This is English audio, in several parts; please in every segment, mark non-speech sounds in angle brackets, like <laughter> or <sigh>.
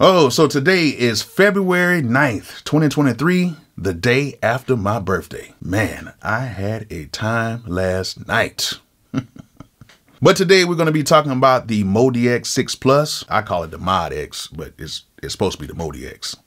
Oh, so today is February 9th, 2023, the day after my birthday. Man, I had a time last night. <laughs> but today we're going to be talking about the MODX 6 Plus. I call it the ModX, but it's it's supposed to be the MODX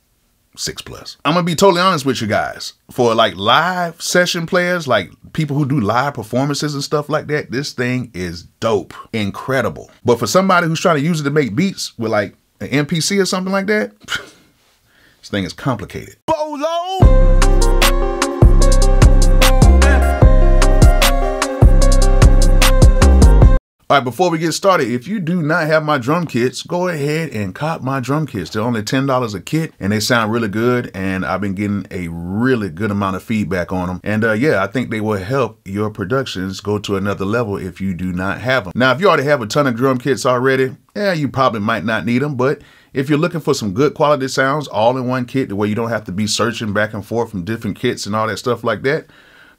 6 Plus. I'm going to be totally honest with you guys. For like live session players, like people who do live performances and stuff like that, this thing is dope, incredible. But for somebody who's trying to use it to make beats, with like an NPC or something like that, <laughs> this thing is complicated. Bolo! All right, before we get started, if you do not have my drum kits, go ahead and cop my drum kits. They're only $10 a kit and they sound really good. And I've been getting a really good amount of feedback on them. And uh, yeah, I think they will help your productions go to another level if you do not have them. Now, if you already have a ton of drum kits already, yeah, you probably might not need them, but if you're looking for some good quality sounds all in one kit, the way you don't have to be searching back and forth from different kits and all that stuff like that,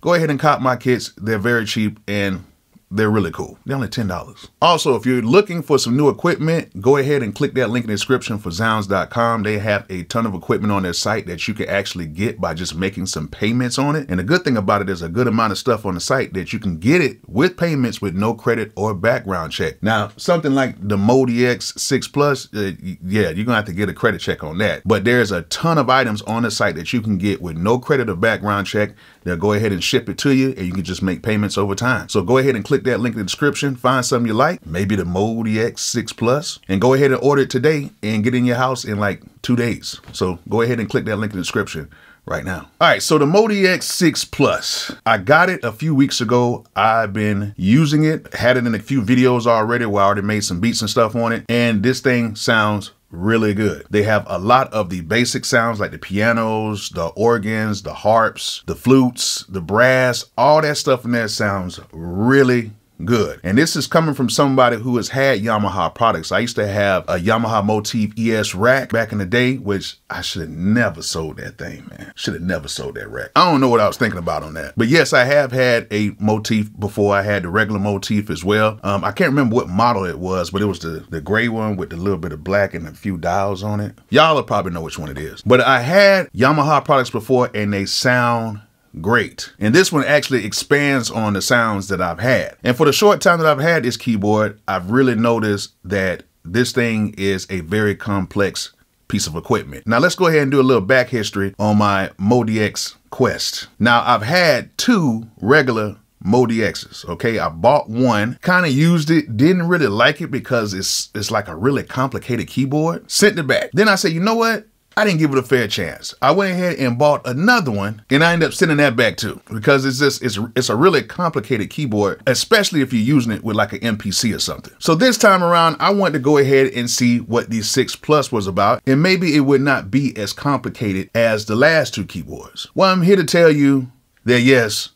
go ahead and cop my kits. They're very cheap and they're really cool. They're only $10. Also, if you're looking for some new equipment, go ahead and click that link in the description for Zounds.com. They have a ton of equipment on their site that you can actually get by just making some payments on it. And the good thing about it is a good amount of stuff on the site that you can get it with payments with no credit or background check. Now, something like the Modi X 6 Plus, uh, yeah, you're gonna have to get a credit check on that. But there's a ton of items on the site that you can get with no credit or background check They'll go ahead and ship it to you and you can just make payments over time. So go ahead and click that link in the description, find something you like, maybe the Mode X6 Plus, and go ahead and order it today and get in your house in like two days. So go ahead and click that link in the description right now. All right, so the Modi X6 Plus, I got it a few weeks ago. I've been using it, had it in a few videos already where I already made some beats and stuff on it. And this thing sounds really good. They have a lot of the basic sounds like the pianos, the organs, the harps, the flutes, the brass, all that stuff in there sounds really good. And this is coming from somebody who has had Yamaha products. I used to have a Yamaha Motif ES rack back in the day, which I should have never sold that thing, man. Should have never sold that rack. I don't know what I was thinking about on that. But yes, I have had a Motif before. I had the regular Motif as well. Um, I can't remember what model it was, but it was the, the gray one with the little bit of black and a few dials on it. Y'all will probably know which one it is. But I had Yamaha products before and they sound great. And this one actually expands on the sounds that I've had. And for the short time that I've had this keyboard, I've really noticed that this thing is a very complex piece of equipment. Now let's go ahead and do a little back history on my Modix Quest. Now I've had two regular Modixes, okay? I bought one, kind of used it, didn't really like it because it's it's like a really complicated keyboard. Sent it back. Then I said, you know what? I didn't give it a fair chance. I went ahead and bought another one and I ended up sending that back too because it's just, it's, it's a really complicated keyboard, especially if you're using it with like an MPC or something. So this time around, I wanted to go ahead and see what the 6 Plus was about and maybe it would not be as complicated as the last two keyboards. Well, I'm here to tell you that yes,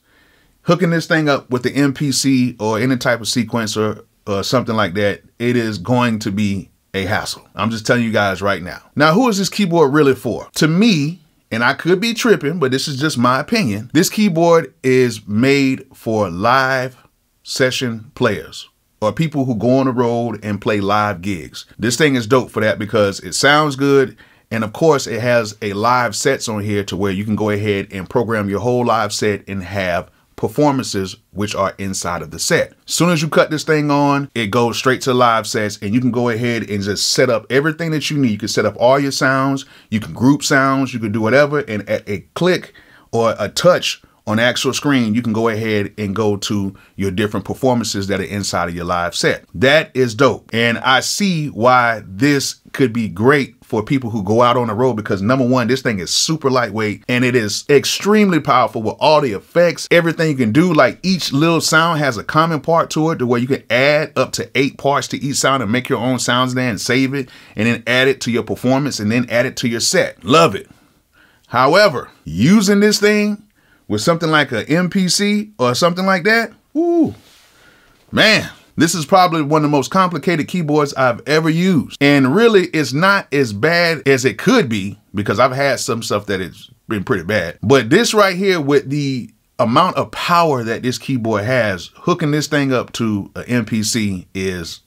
hooking this thing up with the MPC or any type of sequencer or something like that, it is going to be a hassle. I'm just telling you guys right now. Now, who is this keyboard really for? To me, and I could be tripping, but this is just my opinion. This keyboard is made for live session players or people who go on the road and play live gigs. This thing is dope for that because it sounds good. And of course, it has a live sets on here to where you can go ahead and program your whole live set and have performances, which are inside of the set. Soon as you cut this thing on, it goes straight to live sets and you can go ahead and just set up everything that you need. You can set up all your sounds, you can group sounds, you can do whatever. And at a click or a touch on the actual screen, you can go ahead and go to your different performances that are inside of your live set. That is dope. And I see why this could be great for people who go out on the road because number one, this thing is super lightweight and it is extremely powerful with all the effects, everything you can do. Like each little sound has a common part to it to where you can add up to eight parts to each sound and make your own sounds there and save it and then add it to your performance and then add it to your set. Love it. However, using this thing with something like an MPC or something like that, ooh, man, this is probably one of the most complicated keyboards I've ever used. And really, it's not as bad as it could be because I've had some stuff that has been pretty bad. But this right here with the amount of power that this keyboard has, hooking this thing up to an MPC is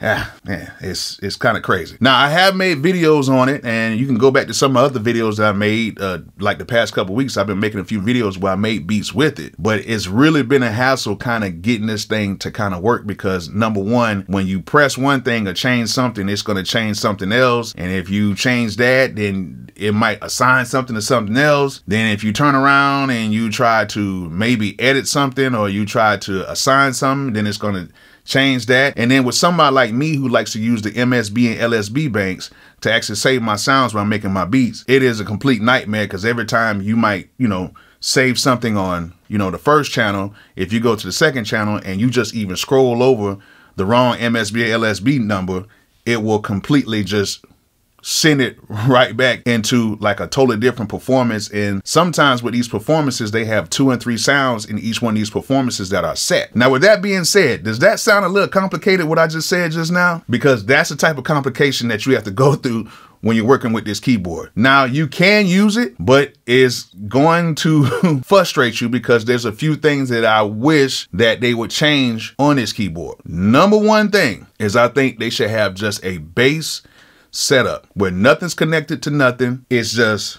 yeah, yeah, it's it's kind of crazy. Now I have made videos on it, and you can go back to some other videos that I made. Uh, like the past couple weeks, I've been making a few videos where I made beats with it, but it's really been a hassle kind of getting this thing to kind of work because number one, when you press one thing or change something, it's gonna change something else, and if you change that, then it might assign something to something else. Then if you turn around and you try to maybe edit something or you try to assign something, then it's gonna change that. And then with somebody like me who likes to use the MSB and LSB banks to actually save my sounds when I'm making my beats, it is a complete nightmare because every time you might, you know, save something on, you know, the first channel, if you go to the second channel and you just even scroll over the wrong MSB or LSB number, it will completely just send it right back into like a totally different performance. And sometimes with these performances, they have two and three sounds in each one of these performances that are set. Now, with that being said, does that sound a little complicated, what I just said just now? Because that's the type of complication that you have to go <laughs> through when you're working with this keyboard. Now you can use it, but it's going to <laughs> frustrate you because there's a few things that I wish that they would change on this keyboard. Number one thing is I think they should have just a bass setup where nothing's connected to nothing. It's just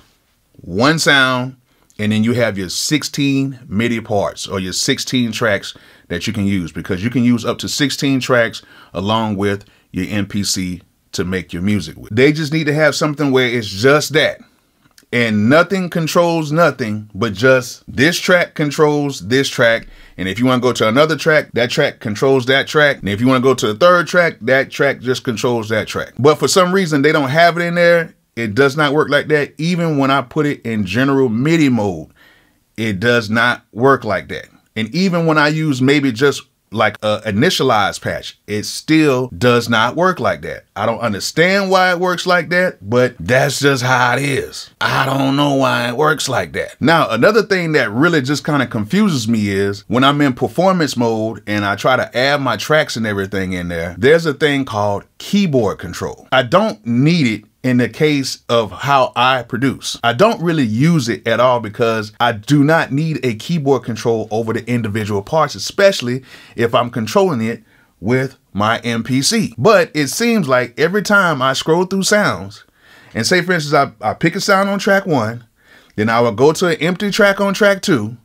one sound, and then you have your 16 MIDI parts or your 16 tracks that you can use because you can use up to 16 tracks along with your MPC to make your music with. They just need to have something where it's just that and nothing controls nothing but just this track controls this track and if you want to go to another track that track controls that track and if you want to go to the third track that track just controls that track but for some reason they don't have it in there it does not work like that even when i put it in general midi mode it does not work like that and even when i use maybe just like a initialized patch. It still does not work like that. I don't understand why it works like that, but that's just how it is. I don't know why it works like that. Now, another thing that really just kind of confuses me is when I'm in performance mode and I try to add my tracks and everything in there, there's a thing called keyboard control. I don't need it in the case of how I produce. I don't really use it at all because I do not need a keyboard control over the individual parts, especially if I'm controlling it with my MPC. But it seems like every time I scroll through sounds, and say for instance, I, I pick a sound on track one, then I will go to an empty track on track two,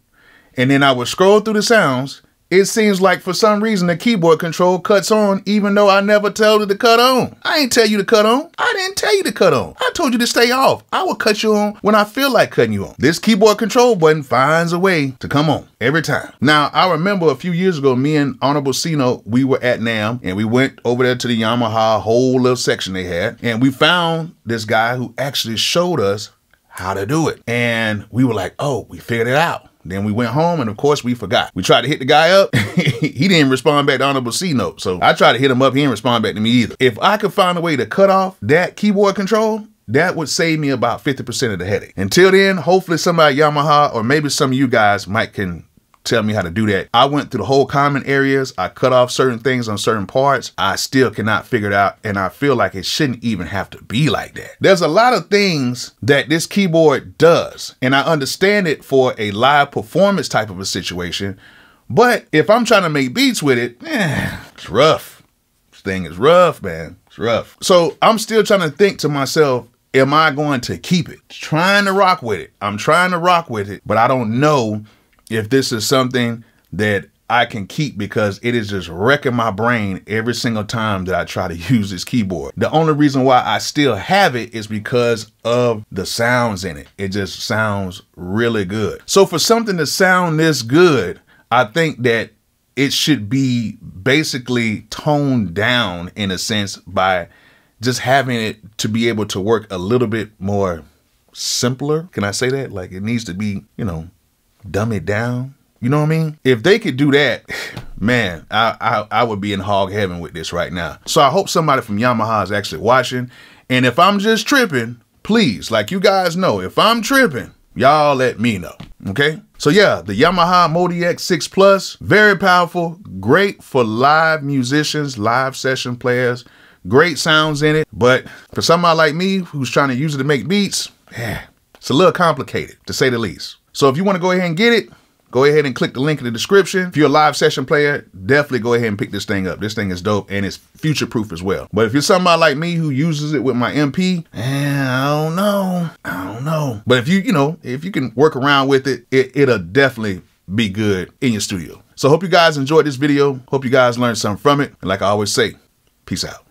and then I will scroll through the sounds it seems like for some reason the keyboard control cuts on even though I never told it to cut on. I ain't tell you to cut on. I didn't tell you to cut on. I told you to stay off. I will cut you on when I feel like cutting you on. This keyboard control button finds a way to come on every time. Now, I remember a few years ago, me and Honorable Sino, we were at NAM and we went over there to the Yamaha whole little section they had and we found this guy who actually showed us how to do it. And we were like, oh, we figured it out. Then we went home, and of course, we forgot. We tried to hit the guy up. <laughs> he didn't respond back to Honorable C Note. So I tried to hit him up. He didn't respond back to me either. If I could find a way to cut off that keyboard control, that would save me about 50% of the headache. Until then, hopefully somebody Yamaha or maybe some of you guys might can tell me how to do that. I went through the whole comment areas. I cut off certain things on certain parts. I still cannot figure it out. And I feel like it shouldn't even have to be like that. There's a lot of things that this keyboard does. And I understand it for a live performance type of a situation. But if I'm trying to make beats with it, eh, it's rough. This thing is rough, man. It's rough. So I'm still trying to think to myself, am I going to keep it? Trying to rock with it. I'm trying to rock with it, but I don't know if this is something that I can keep because it is just wrecking my brain every single time that I try to <laughs> use this keyboard. The only reason why I still have it is because of the sounds in it. It just sounds really good. So for something to sound this good, I think that it should be basically toned down in a sense by just having it to be able to work a little bit more simpler. Can I say that? Like it needs to be, you know, dumb it down. You know what I mean? If they could do that, man, I, I, I would be in hog heaven with this right now. So I hope somebody from Yamaha is actually watching. And if I'm just tripping, please, like you guys know, if I'm tripping, y'all let me know. Okay? So yeah, the Yamaha Modi X6 Plus, very powerful, great for live musicians, live session players, great sounds in it. But for somebody like me who's trying to use it to make beats, yeah, it's a little complicated to say the least. So if you want to go ahead and get it, go ahead and click the link in the description. If you're a live session player, definitely go ahead and pick this thing up. This thing is dope and it's future proof as well. But if you're somebody like me who uses it with my MP, eh, I don't know. I don't know. But if you, you know, if you can work around with it, it it'll definitely be good in your studio. So hope you guys enjoyed this video. Hope you guys learned something from it. And like I always say, peace out.